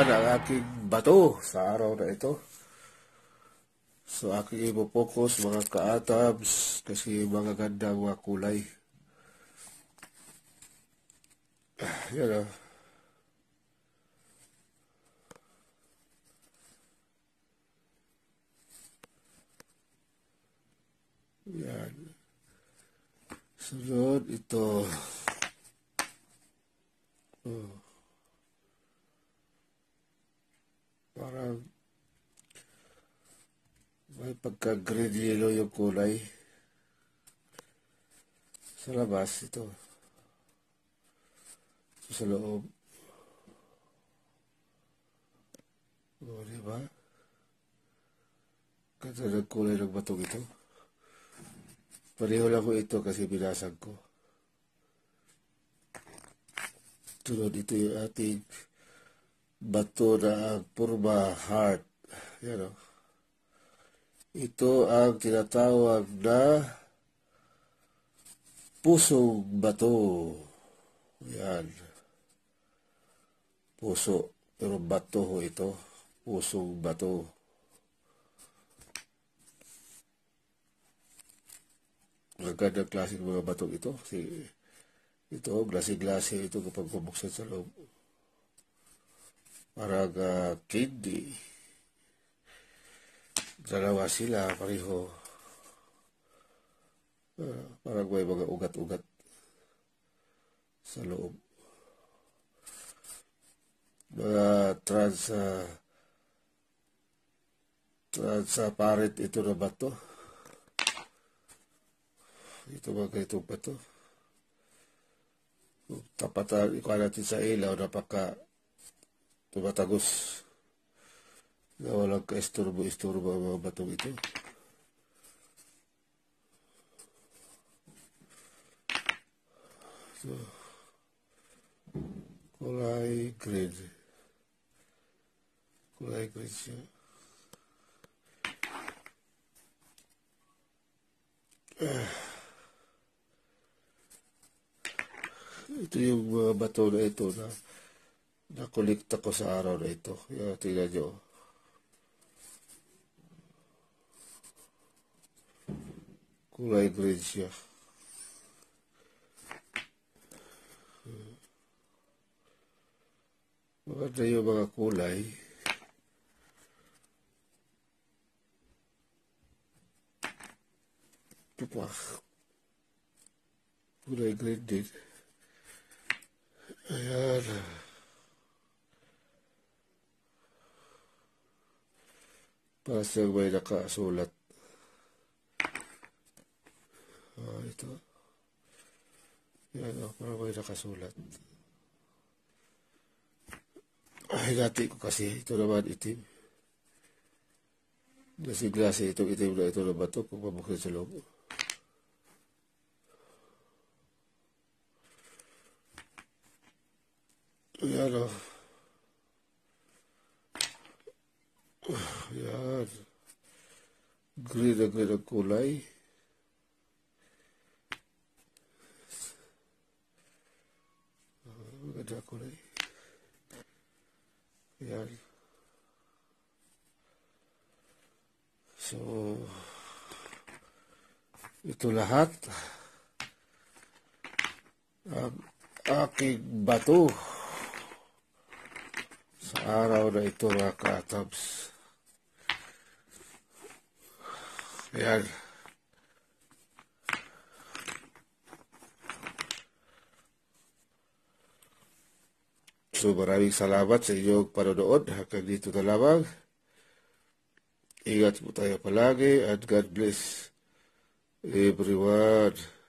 naman ang aking bato sa araw na ito. So, aking ipopokus mga kaatabs kasi mga gandang mga kulay. Yan ah. Yan. Sunod, ito. Oh. Ay, pagka grade yellow yung kulay. Sa labas, ito. Ito sa loob. O, diba? Ganda ng ng batong ito. Pareho lang ko ito kasi binasag ko. Tunod ito yung ating bato na ang purma heart. Yan o. Oh. No? Ito ang tinatawag na pusong bato. Yan. Puso. Pero bato ho ito. Pusong bato. Ang ganda klaseng mga batong ito. Si, ito, glase-glase ito kapag bumuksan sa loob. Parang uh, candy. Dalawa sila, pareho. Uh, parang may mga ugat-ugat sa loob. Mga trans uh, ah, transparent ah, ito na ba to? Ito ba ganito ba to? Tapatan, ikaw natin sa ilaw, napaka tumatagos na walang esturbo isturbo ang mga batong ito. So, kulay green. Kulay green siya. Ito yung mga bato na ito na nakolekta ko sa araw na ito. Yan, tingnan nyo. la iglesia. Maganda yung mga kulay. Ito pa. Kulay green din. Ayan. Para sa may nakasulat Uh, ito. Yan, oh, parang may nakasulat. Ay, dati ko kasi. Ito naman itim. Nasiglasi itong itim na ito na ito? Kung mabuksan sa loob. Yan, oh. Yan. Green na green ang kulay. Yan. Yan. So, ito lahat ang aking bato sa araw na ito mga katabs. Ayan. So maraming salamat sa inyong panonood hanggang dito na lamang. Ingat po tayo palagi and God bless everyone.